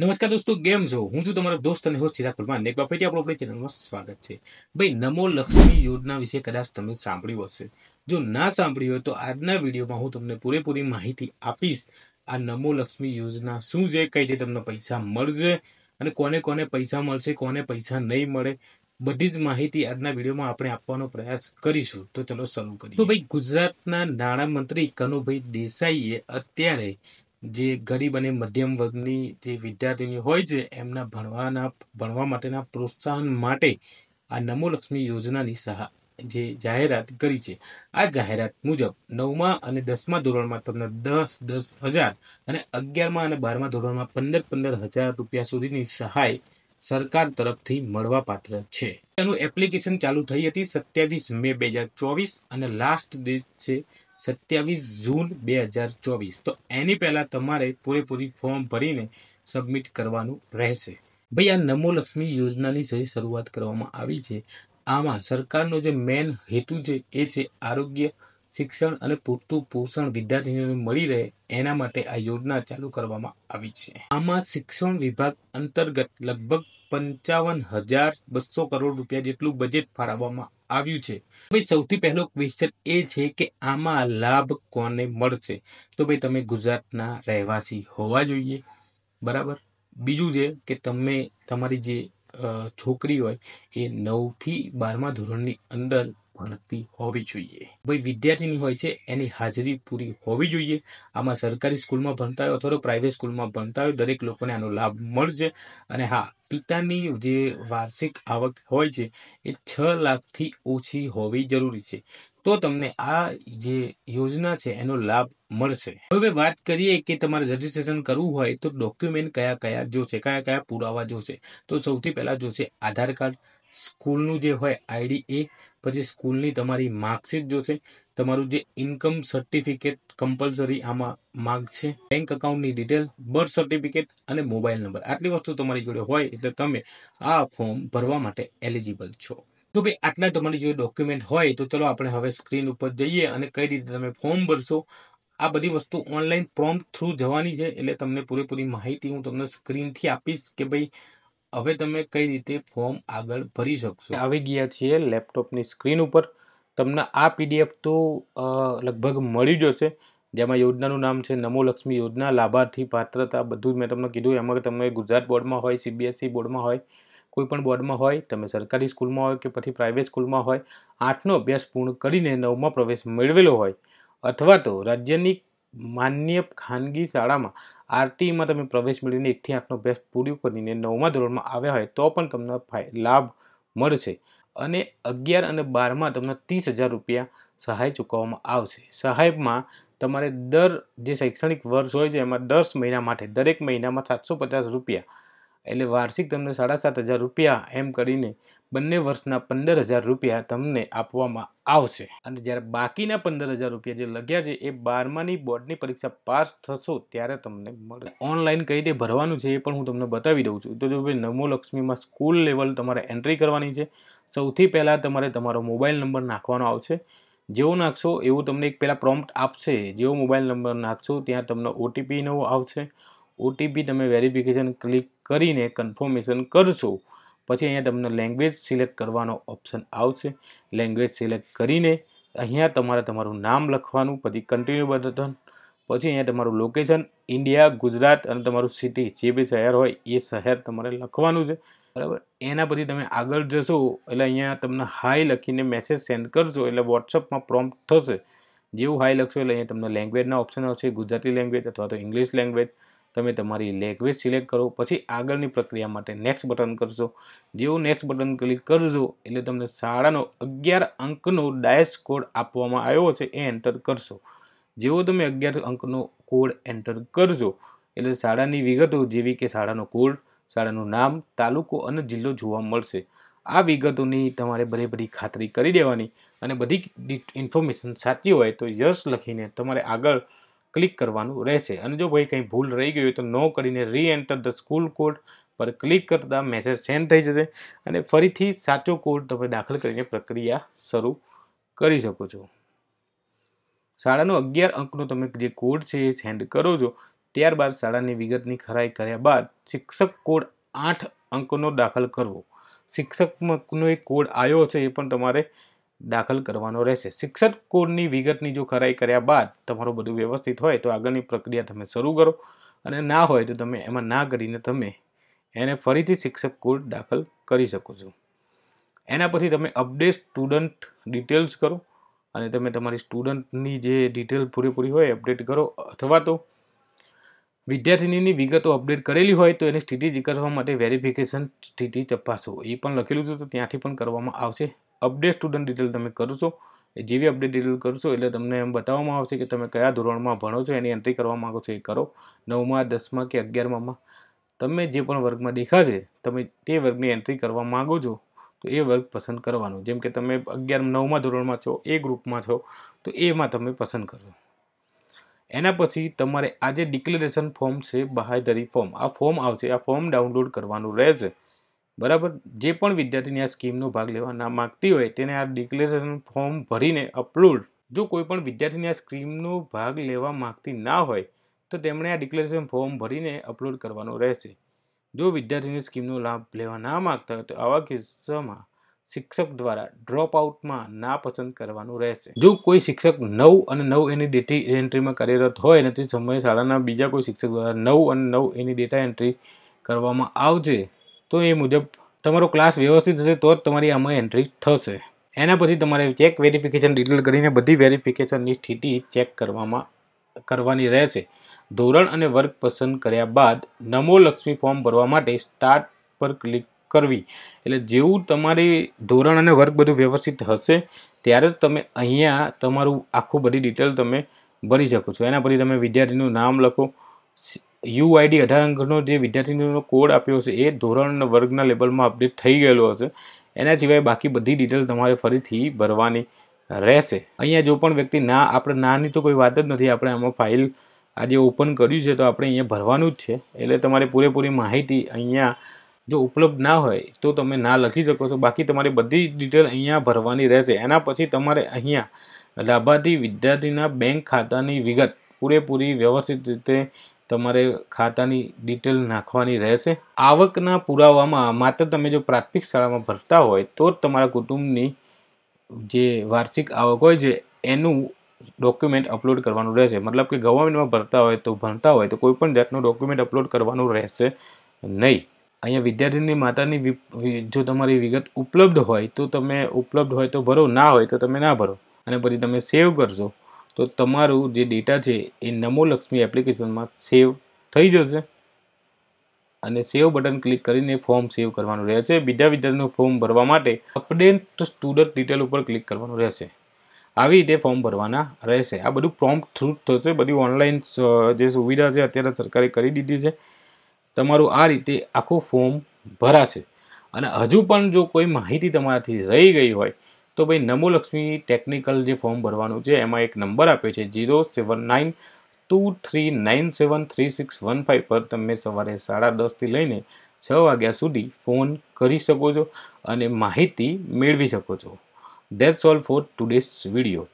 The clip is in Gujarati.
નમસ્કાર દોસ્તો કેમ છો હું છું તમારો દોસ્ત અને હોસ્ટ ચિરાગ પરમાર એક બાફેટી આપણું આપણી ચેનલમાં સ્વાગત છે ભાઈ નમો લક્ષ્મી યોજના વિશે કદાચ તમે સાંભળ્યું હશે જો ના સાંભળ્યું હોય તો આજના વિડીયોમાં હું તમને પૂરેપૂરી માહિતી આપીશ આ નમો લક્ષ્મી યોજના શું છે કઈ રીતે તમને પૈસા મળશે અને કોને કોને પૈસા મળશે કોને પૈસા નહીં મળે બધી જ માહિતી આજના વિડીયોમાં આપણે આપવાનો પ્રયાસ કરીશું તો ચલો શરૂ કરીએ તો ભાઈ ગુજરાતના નાણામંત્રી કનુભાઈ દેસાઈએ અત્યારે જે ગરીબ અને મધ્યમ વર્ગની જે વિદ્યાર્થીની હોય છે એમના ભણવાના ભણવા માટેના પ્રોત્સાહન માટે આ નમોલક્ષ્મી યોજનાની સહાય જે જાહેરાત કરી છે આ જાહેરાત મુજબ નવમા અને દસમા ધોરણમાં તમને દસ દસ હજાર અને અગિયારમા અને બારમા ધોરણમાં પંદર પંદર હજાર રૂપિયા સુધીની સહાય સરકાર તરફથી મળવા પાત્ર છે એનું એપ્લિકેશન ચાલુ થઈ હતી સત્યાવીસ મે બે હજાર ચોવીસ અને લાસ્ટ ડેટ છે સત્યાવીસ જૂન બે હજાર ચોવીસ તો એની પહેલાં તમારે પૂરેપૂરી ફોર્મ ભરીને સબમિટ કરવાનું રહેશે ભાઈ આ નમો લક્ષ્મી યોજનાની જે શરૂઆત કરવામાં આવી છે આમાં સરકારનો જે મેન હેતુ છે એ છે આરોગ્ય શિક્ષણ અને પૂરતું પોષણ વિદ્યાર્થીઓને મળી રહે એના માટે આ યોજના ચાલુ કરવામાં આવી છે આમાં શિક્ષણ વિભાગ અંતર્ગત લગભગ પંચાવન હજાર બસો કરોડ રૂપિયા જેટલું બજેટ ફાળવવામાં આવ્યું છે ભાઈ સૌથી પહેલો ક્વેશ્ચન એ છે કે આમાં લાભ કોને મળશે તો ભાઈ તમે ગુજરાતના રહેવાસી હોવા જોઈએ બરાબર બીજું છે કે તમે તમારી જે છોકરી હોય એ નવથી બારમા ધોરણની અંદર ભણતી હોવી જોઈએ ભાઈ વિદ્યાર્થીની હોય છે એની હાજરી પૂરી હોવી જોઈએ આમાં સરકારી સ્કૂલમાં ભણતા હોય અથવા પ્રાઇવેટ સ્કૂલમાં ભણતા હોય દરેક લોકોને આનો લાભ મળશે અને હા પિતાની જે વાર્ષિક આવક હોય છે એ છ લાખથી ઓછી હોવી જરૂરી છે તો તમને આ જે યોજના છે એનો લાભ મળશે હવે વાત કરીએ કે તમારે રજીસ્ટ્રેશન કરવું હોય તો ડોક્યુમેન્ટ કયા કયા જોશે કયા કયા પુરાવા જોશે તો સૌથી પહેલા જોશે આધાર કાર્ડ સ્કૂલનું જે હોય આઈડી એ પછી સ્કૂલની તમારી માર્કશીટ જોશે તમારું જે ઇન્કમ સર્ટિફિકેટ કમ્પલસરી આમાં છે બેંક અકાઉન્ટની ડિટેલ બર્થ સર્ટિફિકેટ અને મોબાઈલ નંબર આટલી વસ્તુ તમારી જોડે હોય એટલે તમે આ ફોર્મ ભરવા માટે એલિજિબલ છો તો ભાઈ આટલા તમારી જોડે ડોક્યુમેન્ટ હોય તો ચલો આપણે હવે સ્ક્રીન ઉપર જઈએ અને કઈ રીતે તમે ફોર્મ ભરશો આ બધી વસ્તુ ઓનલાઈન પ્રોમ્પ્ટ થ્રુ જવાની છે એટલે તમને પૂરેપૂરી માહિતી હું તમને સ્ક્રીનથી આપીશ કે ભાઈ હવે તમે કઈ રીતે ફોર્મ આગળ ભરી શકશો આવી ગયા છીએ લેપટોપની સ્ક્રીન ઉપર તમને આ પીડીએફ તો લગભગ મળી જ છે જેમાં યોજનાનું નામ છે નમો લક્ષ્મી યોજના લાભાર્થી પાત્રતા બધું જ મેં તમને કીધું એમાં તમે ગુજરાત બોર્ડમાં હોય સીબીએસઈ e બોર્ડમાં હોય કોઈ પણ બોર્ડમાં હોય તમે સરકારી સ્કૂલમાં હોય કે પછી પ્રાઇવેટ સ્કૂલમાં હોય આઠનો અભ્યાસ પૂર્ણ કરીને નવમાં પ્રવેશ મેળવેલો હોય અથવા તો રાજ્યની માન્ય ખાનગી શાળામાં આરટીઈમાં તમે પ્રવેશ મેળવીને એકથી આઠનો અભ્યાસ પૂરો કરીને નવમા ધોરણમાં આવ્યા હોય તો પણ તમને લાભ મળશે અને અગિયાર અને બારમાં તમને ત્રીસ હજાર રૂપિયા સહાય ચૂકવવામાં આવશે સહાયમાં તમારે દર જે શૈક્ષણિક વર્ષ હોય છે એમાં દસ મહિના માટે દરેક મહિનામાં સાતસો પચાસ રૂપિયા એટલે વાર્ષિક તમને સાડા સાત હજાર રૂપિયા એમ કરીને બંને વર્ષના પંદર હજાર રૂપિયા તમને આપવામાં આવશે અને જ્યારે બાકીના પંદર હજાર રૂપિયા જે લગ્યા છે એ બારમાની બોર્ડની પરીક્ષા પાસ થશો ત્યારે તમને મળે ઓનલાઈન કઈ રીતે ભરવાનું છે એ પણ હું તમને બતાવી દઉં છું તો જો ભાઈ નમો લક્ષ્મીમાં સ્કૂલ લેવલ તમારે એન્ટ્રી કરવાની છે સૌથી પહેલાં તમારે તમારો મોબાઈલ નંબર નાખવાનો આવશે જેવો નાખશો એવું તમને એક પહેલાં પ્રોમ્પ્ટ આપશે જેવો મોબાઈલ નંબર નાખશો ત્યાં તમને ઓટીપી ઓટીપીનો આવશે ઓટીપી તમે વેરિફિકેશન ક્લિક કરીને કન્ફર્મેશન કરશો પછી અહીંયા તમને લેંગ્વેજ સિલેક્ટ કરવાનો ઓપ્શન આવશે લેંગ્વેજ સિલેક્ટ કરીને અહીંયા તમારે તમારું નામ લખવાનું પછી કન્ટિન્યુ બટન પછી અહીંયા તમારું લોકેશન ઇન્ડિયા ગુજરાત અને તમારું સિટી જે બી શહેર હોય એ શહેર તમારે લખવાનું છે બરાબર એના પછી તમે આગળ જશો એટલે અહીંયા તમને હાઈ લખીને મેસેજ સેન્ડ કરશો એટલે વોટ્સઅપમાં પ્રોમ્પ્ટ થશે જેવું હાઈ લખશો એટલે અહીંયા તમને લેંગ્વેજના ઓપ્શન આવશે ગુજરાતી લેંગ્વેજ અથવા તો ઇંગ્લિશ લેંગ્વેજ તમે તમારી લેંગ્વેજ સિલેક્ટ કરો પછી આગળની પ્રક્રિયા માટે નેક્સ્ટ બટન કરશો જેવું નેક્સ્ટ બટન ક્લિક કરજો એટલે તમને શાળાનો અગિયાર અંકનો ડાયસ કોડ આપવામાં આવ્યો છે એ એન્ટર કરશો જેવો તમે અગિયાર અંકનો કોડ એન્ટર કરજો એટલે શાળાની વિગતો જેવી કે શાળાનો કોડ શાળાનું નામ તાલુકો અને જિલ્લો જોવા મળશે આ વિગતોની તમારે બધી બધી ખાતરી કરી દેવાની અને બધી ઇન્ફોર્મેશન સાચી હોય તો યશ લખીને તમારે આગળ ક્લિક કરવાનું રહેશે અને જો ભાઈ કંઈ ભૂલ રહી ગઈ હોય તો નો કરીને re enter the school code પર ક્લિક કરતાં મેસેજ સેન્ડ થઈ જશે અને ફરીથી સાચો કોડ તમે દાખલ કરીને પ્રક્રિયા શરૂ કરી શકો છો શાળાનો અગિયાર અંકનો તમે જે કોડ છે એ સેન્ડ કરો છો ત્યારબાદ શાળાની વિગતની ખરાઈ કર્યા બાદ શિક્ષક કોડ આઠ અંકનો દાખલ કરવો શિક્ષકનો એક કોડ આવ્યો છે એ પણ તમારે દાખલ કરવાનો રહેશે શિક્ષક કોડની વિગતની જો ખરાઈ કર્યા બાદ તમારું બધું વ્યવસ્થિત હોય તો આગળની પ્રક્રિયા તમે શરૂ કરો અને ના હોય તો તમે એમાં ના કરીને તમે એને ફરીથી શિક્ષક કોડ દાખલ કરી શકો છો એના પછી તમે અપડેટ સ્ટુડન્ટ ડિટેલ્સ કરો અને તમે તમારી સ્ટુડન્ટની જે ડિટેલ પૂરેપૂરી હોય અપડેટ કરો અથવા તો વિદ્યાર્થીનીની વિગતો અપડેટ કરેલી હોય તો એની સ્થિતિ ચકાસવા માટે વેરિફિકેશન સ્થિતિ ચપાસો એ પણ લખેલું છે તો ત્યાંથી પણ કરવામાં આવશે અપડેટ સ્ટુડન્ટ ડિટેલ તમે કરશો એ જેવી અપડેટ ડિટેલ કરશો એટલે તમને એમ બતાવવામાં આવશે કે તમે કયા ધોરણમાં ભણો છો એની એન્ટ્રી કરવા માગો છો એ કરો નવમાં દસમાં કે અગિયારમાં તમે જે પણ વર્ગમાં દેખાશે તમે તે વર્ગની એન્ટ્રી કરવા માગો છો તો એ વર્ગ પસંદ કરવાનો જેમ કે તમે અગિયાર નવમાં ધોરણમાં છો એ ગ્રુપમાં છો તો એમાં તમે પસંદ કરશો એના પછી તમારે આ જે ડિક્લેરેશન ફોર્મ છે બહાયધરી ફોર્મ આ ફોર્મ આવશે આ ફોર્મ ડાઉનલોડ કરવાનું રહેશે બરાબર જે પણ વિદ્યાર્થીની આ સ્કીમનો ભાગ લેવા ના માગતી હોય તેને આ ડિક્લેરેશન ફોર્મ ભરીને અપલોડ જો કોઈ પણ વિદ્યાર્થીની આ સ્કીમનો ભાગ લેવા માગતી ના હોય તો તેમણે આ ડિક્લેરેશન ફોર્મ ભરીને અપલોડ કરવાનો રહેશે જો વિદ્યાર્થીની સ્કીમનો લાભ લેવા ના માગતા હોય તો આવા કિસ્સામાં શિક્ષક દ્વારા ડ્રોપ આઉટમાં ના પસંદ કરવાનું રહેશે જો કોઈ શિક્ષક નવ અને નવ એની ડેટી એન્ટ્રીમાં કાર્યરત હોય અને તે સમયે શાળાના બીજા કોઈ શિક્ષક દ્વારા નવ અને નવ એની ડેટા એન્ટ્રી કરવામાં આવશે તો એ મુજબ તમારો ક્લાસ વ્યવસ્થિત હશે તો જ તમારી આમાં એન્ટ્રી થશે એના પછી તમારે ચેક વેરિફિકેશન ડિટેલ કરીને બધી વેરિફિકેશનની સ્થિતિ ચેક કરવામાં કરવાની રહેશે ધોરણ અને વર્ગ પસંદ કર્યા બાદ નમો લક્ષ્મી ફોર્મ ભરવા માટે સ્ટાર્ટ પર ક્લિક કરવી એટલે જેવું તમારી ધોરણ અને વર્ગ બધું વ્યવસ્થિત હશે ત્યારે જ તમે અહીંયા તમારું આખું બધી ડિટેલ તમે ભરી શકો છો એના પછી તમે વિદ્યાર્થીનું નામ લખો યુઆઈડી અઢાર અંકનો જે વિદ્યાર્થીનો કોડ આપ્યો છે એ ધોરણ વર્ગના લેબલમાં અપડેટ થઈ ગયેલો હશે એના સિવાય બાકી બધી ડિટેલ તમારે ફરીથી ભરવાની રહેશે અહીંયા જો પણ વ્યક્તિ ના આપણે નાની તો કોઈ વાત જ નથી આપણે આમાં ફાઇલ આજે ઓપન કર્યું છે તો આપણે અહીંયા ભરવાનું જ છે એટલે તમારે પૂરેપૂરી માહિતી અહીંયા જો ઉપલબ્ધ ના હોય તો તમે ના લખી શકો છો બાકી તમારી બધી ડિટેલ અહીંયા ભરવાની રહેશે એના પછી તમારે અહીંયા લાભાર્થી વિદ્યાર્થીના બેંક ખાતાની વિગત પૂરેપૂરી વ્યવસ્થિત રીતે તમારે ખાતાની ડિટેલ નાખવાની રહેશે આવકના પુરાવામાં માત્ર તમે જો પ્રાથમિક શાળામાં ભરતા હોય તો જ તમારા કુટુંબની જે વાર્ષિક આવક હોય છે એનું ડોક્યુમેન્ટ અપલોડ કરવાનું રહેશે મતલબ કે ગવર્મેન્ટમાં ભરતા હોય તો ભણતા હોય તો કોઈપણ જાતનું ડોક્યુમેન્ટ અપલોડ કરવાનું રહેશે નહીં અહીંયા વિદ્યાર્થીની માતાની જો તમારી વિગત ઉપલબ્ધ હોય તો તમે ઉપલબ્ધ હોય તો ભરો ના હોય તો તમે ના ભરો અને પછી તમે સેવ કરશો તો તમારું જે ડેટા છે એ નમો લક્ષ્મી એપ્લિકેશનમાં સેવ થઈ જશે અને સેવ બટન ક્લિક કરીને ફોર્મ સેવ કરવાનું રહેશે બીજા વિદ્યાર્થીનું ફોર્મ ભરવા માટે અપડેટ સ્ટુડન્ટ ડિટેલ ઉપર ક્લિક કરવાનું રહેશે આવી રીતે ફોર્મ ભરવાના રહેશે આ બધું ફોર્મ થ્રુ થશે બધી ઓનલાઈન જે સુવિધા છે અત્યારે સરકારે કરી દીધી છે તમારું આ રીતે આખું ફોર્મ ભરાશે અને હજુ પણ જો કોઈ માહિતી તમારાથી રહી ગઈ હોય તો ભાઈ નમોલક્ષ્મી ટેકનિકલ જે ફોર્મ ભરવાનું છે એમાં એક નંબર આપ્યો છે zero seven nine two three nine seven three six one five પર તમે સવારે સાડા દસથી લઈને છ વાગ્યા સુધી ફોન કરી શકો છો અને માહિતી મેળવી શકો છો that's all for today's video